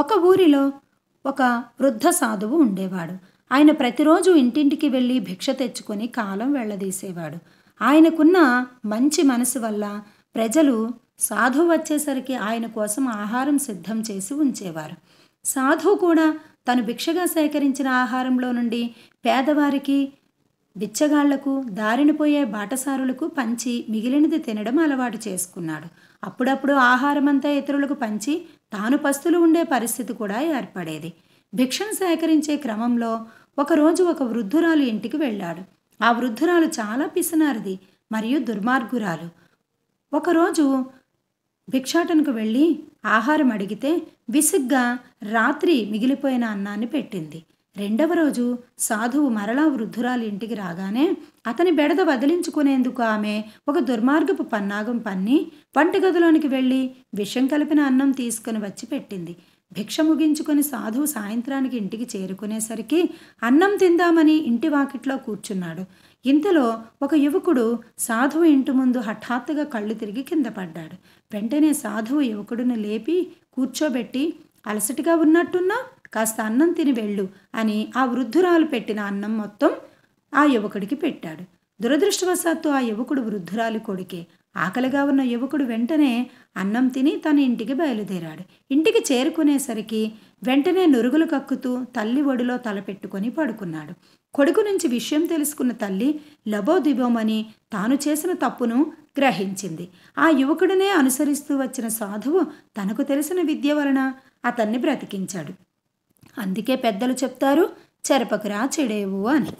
ఒక ఊరిలో ఒక వృద్ధ సాధువు ఉండేవాడు ఆయన ప్రతిరోజు ఇంటింటికి వెళ్ళి భిక్ష తెచ్చుకొని కాలం వెళ్ళదీసేవాడు ఆయనకున్న మంచి మనసు వల్ల ప్రజలు సాధువు వచ్చేసరికి ఆయన కోసం ఆహారం సిద్ధం చేసి ఉంచేవారు సాధువు కూడా తను భిక్షగా సేకరించిన ఆహారంలో నుండి పేదవారికి బిచ్చగాళ్లకు దారినిపోయే బాటసారులకు పంచి మిగిలినది తినడం అలవాటు చేసుకున్నాడు అప్పుడప్పుడు ఆహారమంతా ఇతరులకు పంచి తాను పస్తులు ఉండే పరిస్థితి కూడా ఏర్పడేది భిక్షను సేకరించే క్రమంలో ఒకరోజు ఒక వృద్ధురాలు ఇంటికి వెళ్ళాడు ఆ వృద్ధురాలు చాలా పిసినారిది మరియు దుర్మార్గురాలు ఒకరోజు భిక్షాటనకు వెళ్ళి ఆహారం అడిగితే విసుగ్గా రాత్రి మిగిలిపోయిన అన్నాన్ని పెట్టింది రెండవ రోజు సాధువు మరలా వృద్ధురాలి ఇంటికి రాగానే అతని బెడద వదిలించుకునేందుకు ఆమె ఒక దుర్మార్గపు పన్నాగం పన్ని వంటగదిలోనికి వెళ్ళి విషం కలిపిన అన్నం తీసుకుని వచ్చి పెట్టింది భిక్ష ముగించుకొని సాధువు సాయంత్రానికి ఇంటికి చేరుకునేసరికి అన్నం తిందామని ఇంటి వాకిట్లో కూర్చున్నాడు ఇంతలో ఒక యువకుడు సాధువు ఇంటి ముందు హఠాత్తుగా కళ్ళు తిరిగి కింద పడ్డాడు వెంటనే సాధువు యువకుడిని లేపి కూర్చోబెట్టి అలసటిగా ఉన్నట్టున్నా కాస్త అన్నం తిని వెళ్ళు అని ఆ వృద్ధురాలు పెట్టిన అన్నం మొత్తం ఆ యువకుడికి పెట్టాడు దురదృష్టవశాత్తు ఆ యువకుడు వృద్ధురాలి కొడుకే ఆకలిగా ఉన్న యువకుడు వెంటనే అన్నం తిని తన ఇంటికి బయలుదేరాడు ఇంటికి చేరుకునేసరికి వెంటనే నురుగులు కక్కుతూ తల్లి ఒడిలో తలపెట్టుకొని పడుకున్నాడు కొడుకు నుంచి విషయం తెలుసుకున్న తల్లి లబోదిబోమని తాను చేసిన తప్పును గ్రహించింది ఆ యువకుడినే అనుసరిస్తూ వచ్చిన సాధువు తనకు తెలిసిన విద్య వలన అతన్ని బ్రతికించాడు అందుకే పెద్దలు చెప్తారు చెరపకురా చెడేవు అని